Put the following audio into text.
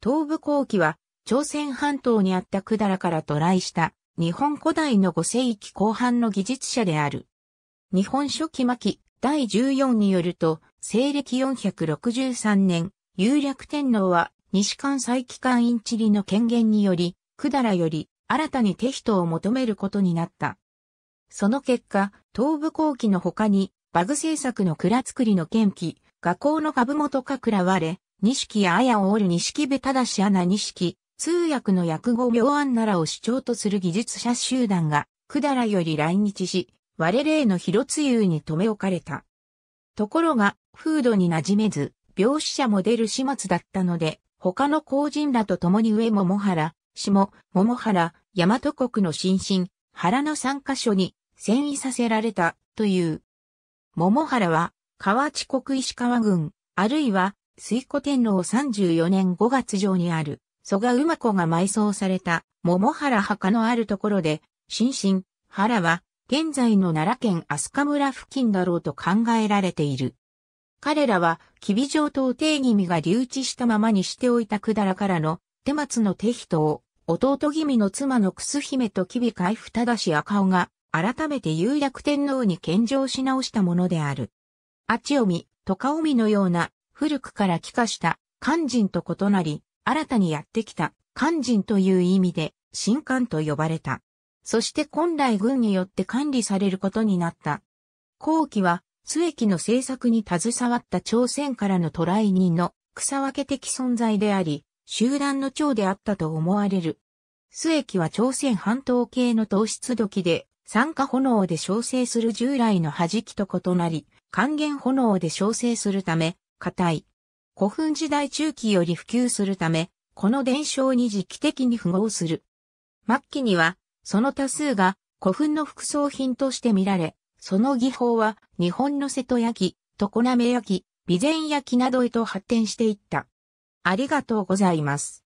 東部後期は、朝鮮半島にあった百済から渡来した日本古代の五世紀後半の技術者である。日本初期末期第14によると、西暦463年、有略天皇は西関西機関院地理の権限により、百済より新たに手人を求めることになった。その結果、東部後期の他に、バグ政策の蔵作りの権機、画工の株元かくらわれ、錦綾をおる錦部正アナ錦、通訳の訳語病案ならを主張とする技術者集団が、百済より来日し、我例の広津湯に留め置かれた。ところが、風土に馴染めず、病死者も出る始末だったので、他の後人らと共に上桃原、下、桃原、大和国の新進、原の三箇所に遷移させられたという。桃原は、河内国石川郡、あるいは水古天皇34年5月上にある、蘇我馬子が埋葬された、桃原墓のあるところで、新進、原は、現在の奈良県飛鳥村付近だろうと考えられている。彼らは、吉備城等定気味が留置したままにしておいたくだらからの、手松の手人を、弟気味の妻の楠姫と吉備海不正し赤尾が、改めて有略天皇に献上し直したものである。あちおみ、とかおみのような古くから帰化した漢人と異なり、新たにやってきた漢人という意味で新漢と呼ばれた。そして本来軍によって管理されることになった。後期は、末期の政策に携わった朝鮮からの渡来人の草分け的存在であり、集団の長であったと思われる。末期は朝鮮半島系の糖質時で、酸化炎で焼成する従来の弾きと異なり、還元炎で焼成するため、硬い。古墳時代中期より普及するため、この伝承に時期的に符合する。末期には、その多数が古墳の副葬品として見られ、その技法は日本の瀬戸焼き、常滑焼き、備前焼きなどへと発展していった。ありがとうございます。